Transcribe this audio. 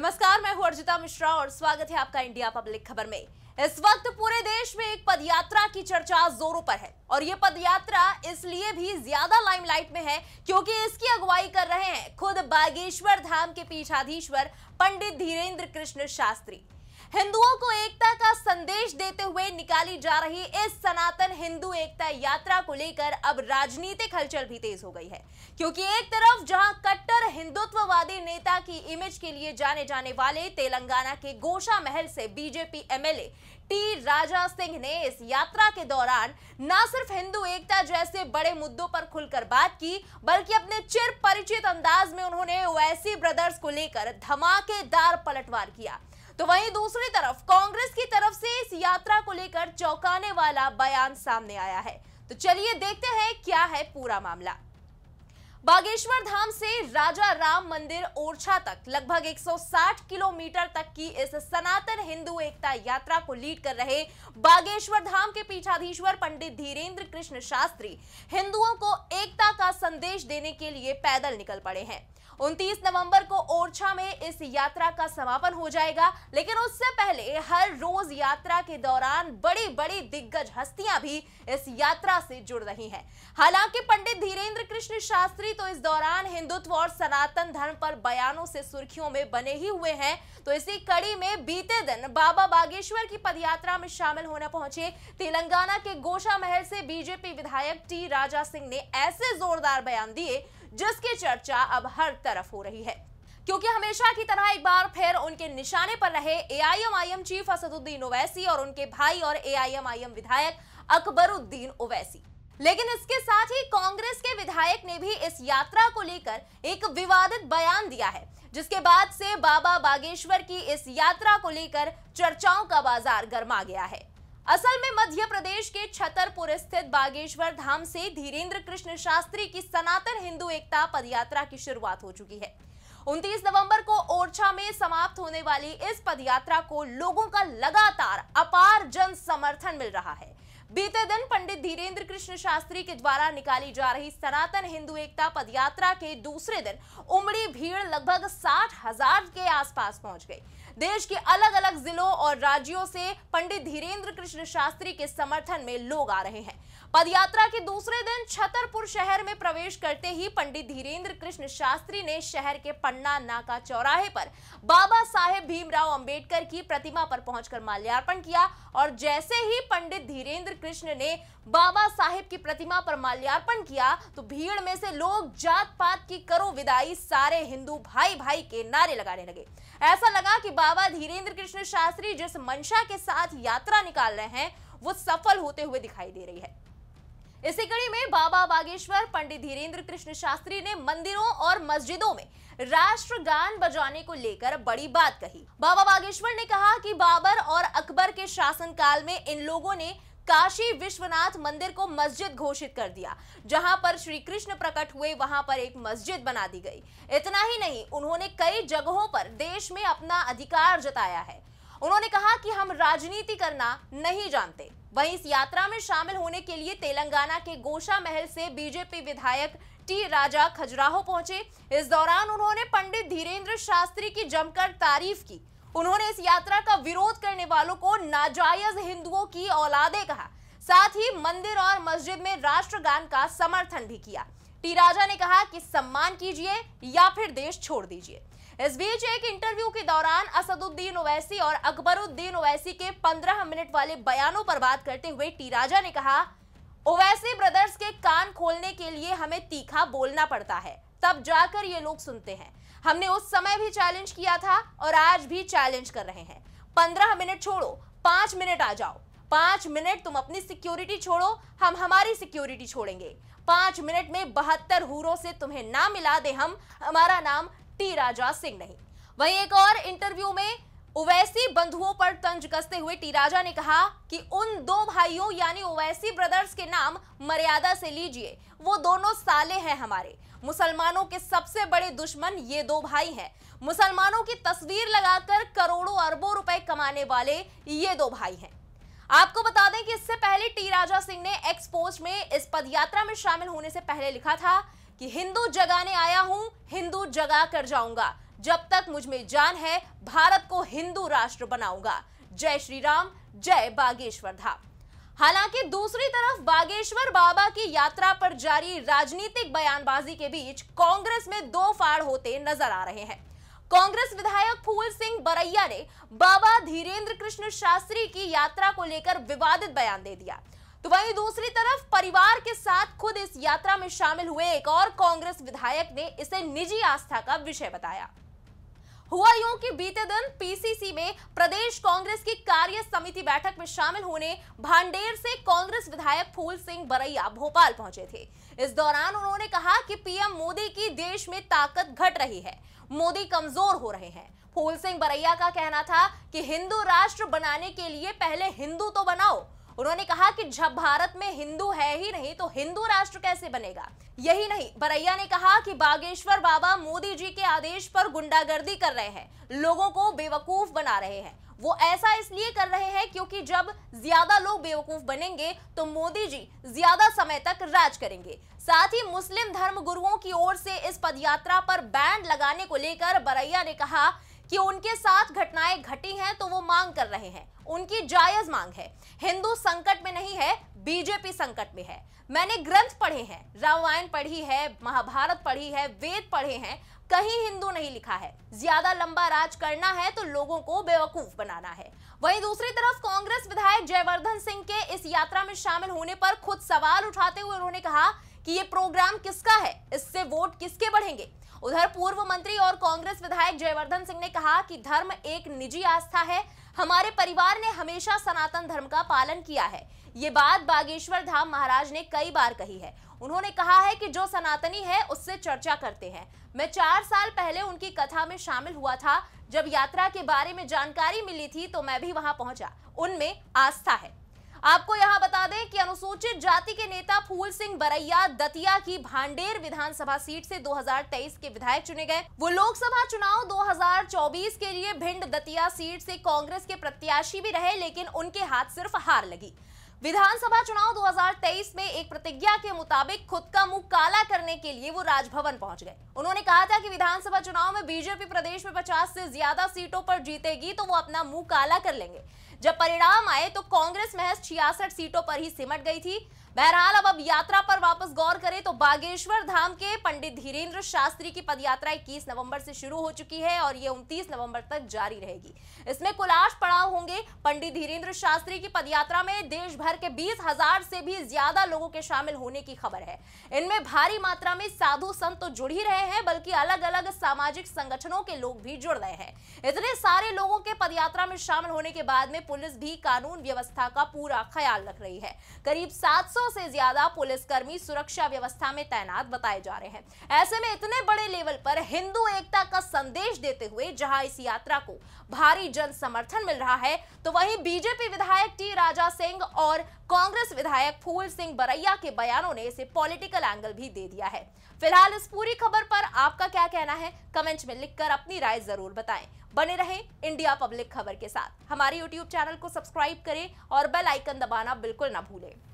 नमस्कार मैं हूं अर्जिता मिश्रा और स्वागत है आपका इंडिया पब्लिक खबर में इस वक्त पूरे देश में एक पदयात्रा की चर्चा जोरों पर है और ये पदयात्रा इसलिए भी ज्यादा लाइमलाइट में है क्योंकि इसकी अगुवाई कर रहे हैं खुद बागेश्वर धाम के पीठाधीश्वर पंडित धीरेन्द्र कृष्ण शास्त्री हिंदुओं को एकता का संदेश देते हुए निकाली जा रही इस सनातन हिंदू एकता यात्रा को लेकर अब राजनीतिक हलचल भी तेज हो गई है क्योंकि एक तरफ जहां कट्टर हिंदुत्ववादी नेता की इमेज के लिए जाने जाने वाले तेलंगाना के गोशा महल से BJP MLA T Raja Singh ने इस यात्रा के दौरान न सिर्फ हिंदू एकता जैसे बड़े मुद्दों पर खुलकर बात की बल्कि अपने चिर परिचित अंदाज में उन्होंने ओवैसी ब्रदर्स को लेकर धमाकेदार पलटवार किया तो वहीं दूसरी तरफ कांग्रेस की तरफ से इस यात्रा को लेकर चौंकाने वाला बयान सामने आया है तो चलिए देखते हैं क्या है पूरा मामला बागेश्वर धाम से राजा राम मंदिर ओरछा तक लगभग 160 किलोमीटर तक की इस सनातन हिंदू एकता यात्रा को लीड कर रहे बागेश्वर धाम के पीठाधीश्वर पंडित धीरेन्द्र कृष्ण शास्त्री हिंदुओं को एकता का संदेश देने के लिए पैदल निकल पड़े हैं 29 नवंबर को ओरछा में इस यात्रा का समापन हो जाएगा लेकिन उससे पहले हर रोज यात्रा के दौरान बड़ी बड़ी दिग्गज हस्तियां भी इस यात्रा से जुड़ रही हैं हालांकि पंडित धीरेन्द्र कृष्ण शास्त्री तो इस दौरान हिंदुत्व और सनातन धर्म पर बयानों से सुर्खियों में बने ही हुए हैं तो इसी कड़ी में बीते दिन बाबा बागेश्वर की पदयात्रा में शामिल होने पहुंचे तेलंगाना के गोशा महल से बीजेपी विधायक टी राजा सिंह ने ऐसे जोरदार बयान दिए जिसकी चर्चा अब हर तरफ हो रही है क्योंकि हमेशा की तरह एक बार फिर उनके निशाने पर रहे एआईएमआईएम चीफ असदुद्दीन ओवैसी और उनके भाई और एआईएमआईएम विधायक अकबरुद्दीन ओवैसी लेकिन इसके साथ ही कांग्रेस के विधायक ने भी इस यात्रा को लेकर एक विवादित बयान दिया है जिसके बाद से बाबा बागेश्वर की इस यात्रा को लेकर चर्चाओं का बाजार गर्मा गया है असल में मध्य प्रदेश के छतरपुर स्थित बागेश्वर धाम से धीरेन्द्र कृष्ण शास्त्री की सनातन हिंदू एकता पद की शुरुआत हो चुकी है 29 नवंबर को ओरछा में समाप्त होने वाली इस पदयात्रा को लोगों का लगातार अपार जन समर्थन मिल रहा है बीते दिन पंडित धीरेन्द्र कृष्ण शास्त्री के द्वारा निकाली जा रही सनातन हिंदू एकता पदयात्रा के दूसरे दिन उमड़ी भीड़ लगभग साठ हजार के आसपास पहुंच गई देश के अलग अलग जिलों और राज्यों से पंडित धीरेन्द्र कृष्ण शास्त्री के समर्थन में लोग आ रहे हैं पदयात्रा के दूसरे दिन छतरपुर शहर में प्रवेश करते ही पंडित धीरेन्द्र कृष्ण शास्त्री ने शहर के पन्ना नाका चौराहे पर बाबा साहेब भीमराव अंबेडकर की प्रतिमा पर पहुंचकर माल्यार्पण किया और जैसे ही पंडित धीरेन्द्र कृष्ण ने बाबा साहेब की प्रतिमा पर माल्यार्पण किया तो भीड़ में से लोग जात पात की करो विदाई सारे हिंदू भाई भाई के नारे लगाने लगे ऐसा लगा कि बाबा धीरेन्द्र कृष्ण शास्त्री जिस मंशा के साथ यात्रा निकाल रहे हैं वो सफल होते हुए दिखाई दे रही है इसी कड़ी में बाबा बागेश्वर पंडित धीरेन्द्र कृष्ण शास्त्री ने मंदिरों और मस्जिदों में राष्ट्रगान बजाने को लेकर बड़ी बात कही बाबा बागेश्वर ने कहा कि बाबर और अकबर के शासनकाल में इन लोगों ने काशी विश्वनाथ मंदिर को मस्जिद घोषित कर दिया जहां पर श्री कृष्ण प्रकट हुए वहां पर एक मस्जिद बना दी गई इतना ही नहीं उन्होंने कई जगहों पर देश में अपना अधिकार जताया है उन्होंने कहा कि हम राजनीति करना नहीं जानते वहीं इस यात्रा में शामिल होने के लिए तेलंगाना के गोशा महल से बीजेपी विधायक टी राजा खजुराहो पहुंचे इस दौरान उन्होंने पंडित धीरेन्द्र शास्त्री की जमकर तारीफ की उन्होंने इस यात्रा का विरोध करने वालों को नाजायज हिंदुओं की औलादे कहा साथ ही मंदिर और मस्जिद में राष्ट्रगान का समर्थन भी किया टी राजा ने कहा कि सम्मान कीजिए या फिर देश छोड़ दीजिए इस बीच एक इंटरव्यू के दौरान असदुद्दीन ओवैसी और अकबरुद्दीन ओवैसी के 15 मिनट वाले बयानों पर बात करते हुए टी राजा ने कहा ओवैसी ब्रदर्स के कान खोलने के लिए हमें तीखा बोलना पड़ता है तब जाकर ये लोग सुनते हैं हमने उस समय भी चैलेंज किया था और आज भी चैलेंज कर रहे हैं पंद्रह मिनट छोड़ो पांच मिनट आ जाओ पांच मिनट तुम अपनी सिक्योरिटी छोड़ो हम हमारी सिक्योरिटी छोड़ेंगे पांच मिनट में बहत्तर हूरों से तुम्हें ना मिला दे हम हमारा नाम टी राजा सिंह नहीं वहीं एक और इंटरव्यू में ओवैसी बंधुओं पर तंज कसते हुए टी राजा ने कहा कि उन दो भाइयों यानी ओवैसी ब्रदर्स के नाम मर्यादा से लीजिए वो दोनों साले हैं हमारे मुसलमानों के सबसे बड़े दुश्मन ये दो भाई हैं मुसलमानों की तस्वीर लगाकर करोड़ों अरबों रुपए कमाने वाले ये दो भाई हैं आपको बता दें कि इससे पहले टी राजा सिंह ने एक्सपोज में इस पदयात्रा में शामिल होने से पहले लिखा था कि हिंदू जगाने आया हूं हिंदू जगा कर जाऊंगा जब तक मुझ में जान है भारत को हिंदू राष्ट्र बनाऊंगा जय श्री राम जय बागेश्वर धाम हालांकि दूसरी तरफ बागेश्वर बाबा की यात्रा पर जारी राजनीतिक बयानबाजी के बीच कांग्रेस में दो फाड़ होते नजर आ रहे हैं कांग्रेस विधायक फूल सिंह बरैया ने बाबा धीरेन्द्र कृष्ण शास्त्री की यात्रा को लेकर विवादित बयान दे दिया तो वहीं दूसरी तरफ परिवार के साथ खुद इस यात्रा में शामिल हुए एक और कांग्रेस विधायक ने इसे निजी आस्था का विषय बताया हुआ यूं कि बीते दिन पीसीसी में प्रदेश कांग्रेस की कार्य समिति बैठक में शामिल होने भांडेर से कांग्रेस विधायक फूल सिंह बरैया भोपाल पहुंचे थे इस दौरान उन्होंने कहा कि पीएम मोदी की देश में ताकत घट रही है मोदी कमजोर हो रहे हैं फूल सिंह बरैया का कहना था कि हिंदू राष्ट्र बनाने के लिए पहले हिंदू तो बनाओ उन्होंने कहा कि जब भारत में हिंदू है ही नहीं तो हिंदू राष्ट्र कैसे बनेगा यही नहीं बरैया ने कहा कि बागेश्वर बाबा मोदी जी के आदेश पर गुंडागर्दी कर रहे हैं लोगों को बेवकूफ बना रहे हैं वो ऐसा इसलिए कर रहे हैं क्योंकि जब ज्यादा लोग बेवकूफ बनेंगे तो मोदी जी ज्यादा समय तक राज करेंगे साथ ही मुस्लिम धर्म गुरुओं की ओर से इस पदयात्रा पर बैंड लगाने को लेकर बरैया ने कहा कि उनके साथ घटनाएं घटी हैं तो वो मांग कर रहे हैं उनकी जायज मांग है हिंदू संकट में नहीं है बीजेपी संकट में है मैंने ग्रंथ पढ़े हैं रामायण पढ़ी है महाभारत पढ़ी है वेद पढ़े हैं कहीं हिंदू नहीं लिखा है ज्यादा लंबा राज करना है तो लोगों को बेवकूफ बनाना है वहीं दूसरी तरफ कांग्रेस विधायक जयवर्धन सिंह के इस यात्रा में शामिल होने पर खुद सवाल उठाते हुए उन्होंने कहा कि ये प्रोग्राम किसका है इससे वोट किसके बढ़ेंगे उधर पूर्व मंत्री और कांग्रेस विधायक जयवर्धन सिंह ने कहा कि धर्म एक निजी आस्था है हमारे परिवार ने हमेशा सनातन धर्म का पालन किया है ये बात बागेश्वर धाम महाराज ने कई बार कही है उन्होंने कहा है कि जो सनातनी है उससे चर्चा करते हैं मैं चार साल पहले उनकी कथा में शामिल हुआ था जब यात्रा के बारे में जानकारी मिली थी तो मैं भी वहां पहुंचा उनमें आस्था है आपको यहां बता दें कि अनुसूचित जाति के नेता फूल सिंह बरैया दतिया की भांडेर विधानसभा सीट से 2023 के विधायक चुने गए वो लोकसभा चुनाव 2024 के लिए भिंड दतिया सीट से कांग्रेस के प्रत्याशी भी रहे लेकिन उनके हाथ सिर्फ हार लगी विधानसभा चुनाव 2023 में एक प्रतिज्ञा के मुताबिक खुद का मुंह काला करने के लिए वो राजभवन पहुंच गए उन्होंने कहा था कि विधानसभा चुनाव में बीजेपी प्रदेश में 50 से ज्यादा सीटों पर जीतेगी तो वो अपना मुंह काला कर लेंगे जब परिणाम आए तो कांग्रेस महज छियासठ सीटों पर ही सिमट गई थी बहरहाल अब अब यात्रा पर वापस गौर करें तो बागेश्वर धाम के पंडित धीरेन्द्र शास्त्री की पदयात्रा 21 नवंबर से शुरू हो चुकी है और ये 29 नवंबर तक जारी रहेगी इसमें कुलाश पड़ाव होंगे पंडित धीरेन्द्र शास्त्री की पदयात्रा में देश भर के बीस हजार से भी ज्यादा लोगों के शामिल होने की खबर है इनमें भारी मात्रा में साधु संत तो जुड़ ही रहे हैं बल्कि अलग अलग सामाजिक संगठनों के लोग भी जुड़ रहे हैं इतने सारे लोगों के पदयात्रा में शामिल होने के बाद में पुलिस भी कानून व्यवस्था का पूरा ख्याल रख रही है करीब सात सौ से ज्यादा पुलिसकर्मी सुरक्षा व्यवस्था में तैनात बताए जा रहे हैं ऐसे में इतने बड़े लेवल पर हिंदू एकता का संदेश देते हुए जहां इस यात्रा को भारी जन समर्थन मिल रहा है तो वहीं बीजेपी विधायक टी राजा सिंह और कांग्रेस विधायक फूल सिंह बरैया के बयानों ने इसे पॉलिटिकल एंगल भी दे दिया है फिलहाल इस पूरी खबर पर आपका क्या कहना है कमेंट में लिखकर अपनी राय जरूर बताएं बने रहें इंडिया पब्लिक खबर के साथ हमारे यूट्यूब चैनल को सब्सक्राइब करें और बेल आइकन दबाना बिल्कुल ना भूलें